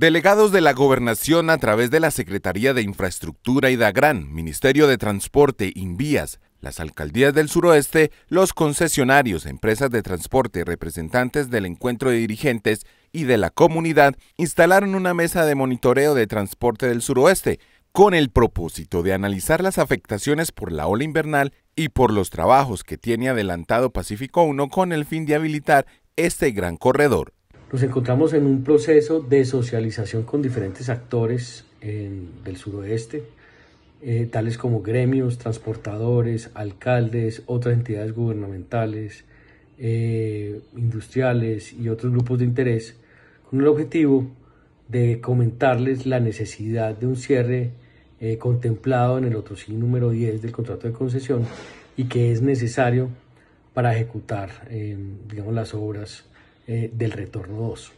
Delegados de la Gobernación a través de la Secretaría de Infraestructura y gran Ministerio de Transporte, Invías, las alcaldías del suroeste, los concesionarios, empresas de transporte, representantes del encuentro de dirigentes y de la comunidad instalaron una mesa de monitoreo de transporte del suroeste con el propósito de analizar las afectaciones por la ola invernal y por los trabajos que tiene adelantado Pacífico 1 con el fin de habilitar este gran corredor. Nos encontramos en un proceso de socialización con diferentes actores del suroeste, eh, tales como gremios, transportadores, alcaldes, otras entidades gubernamentales, eh, industriales y otros grupos de interés, con el objetivo de comentarles la necesidad de un cierre eh, contemplado en el otro sí número 10 del contrato de concesión y que es necesario para ejecutar digamos, las obras eh, del retorno 2.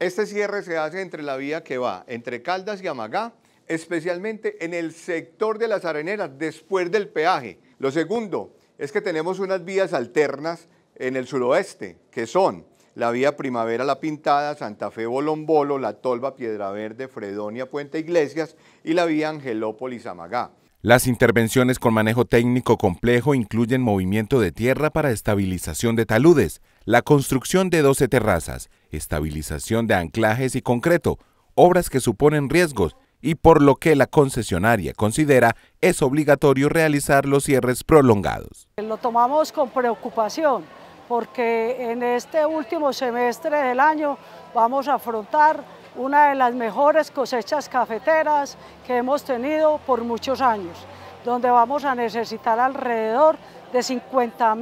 Este cierre se hace entre la vía que va entre Caldas y Amagá, especialmente en el sector de las areneras después del peaje. Lo segundo es que tenemos unas vías alternas en el suroeste, que son la vía Primavera La Pintada, Santa Fe Bolombolo, La Tolva, Piedra Verde, Fredonia, Puente Iglesias y la vía Angelópolis Amagá. Las intervenciones con manejo técnico complejo incluyen movimiento de tierra para estabilización de taludes, la construcción de 12 terrazas, estabilización de anclajes y concreto, obras que suponen riesgos y por lo que la concesionaria considera es obligatorio realizar los cierres prolongados. Lo tomamos con preocupación porque en este último semestre del año vamos a afrontar una de las mejores cosechas cafeteras que hemos tenido por muchos años, donde vamos a necesitar alrededor de 50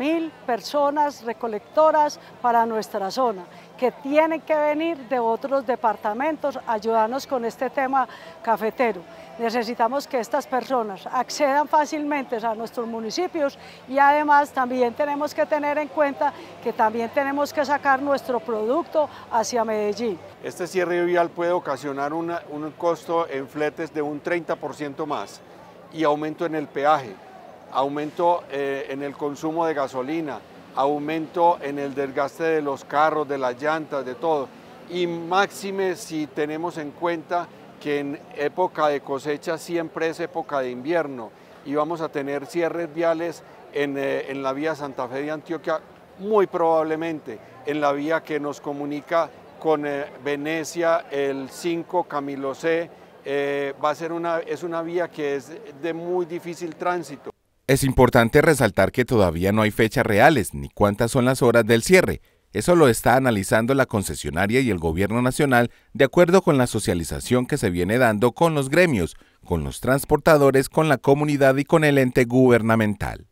personas recolectoras para nuestra zona, que tienen que venir de otros departamentos a ayudarnos con este tema cafetero. Necesitamos que estas personas accedan fácilmente a nuestros municipios y además también tenemos que tener en cuenta que también tenemos que sacar nuestro producto hacia Medellín. Este cierre vial puede ocasionar un costo en fletes de un 30% más y aumento en el peaje aumento eh, en el consumo de gasolina, aumento en el desgaste de los carros, de las llantas, de todo. Y máxime si tenemos en cuenta que en época de cosecha siempre es época de invierno y vamos a tener cierres viales en, eh, la vía Santa Fe de Antioquia, muy probablemente en la vía que nos comunica con eh, Venecia, el 5 Camilo C. va a ser una, es una vía que es de muy difícil tránsito. Es importante resaltar que todavía no hay fechas reales ni cuántas son las horas del cierre. Eso lo está analizando la concesionaria y el gobierno nacional de acuerdo con la socialización que se viene dando con los gremios, con los transportadores, con la comunidad y con el ente gubernamental.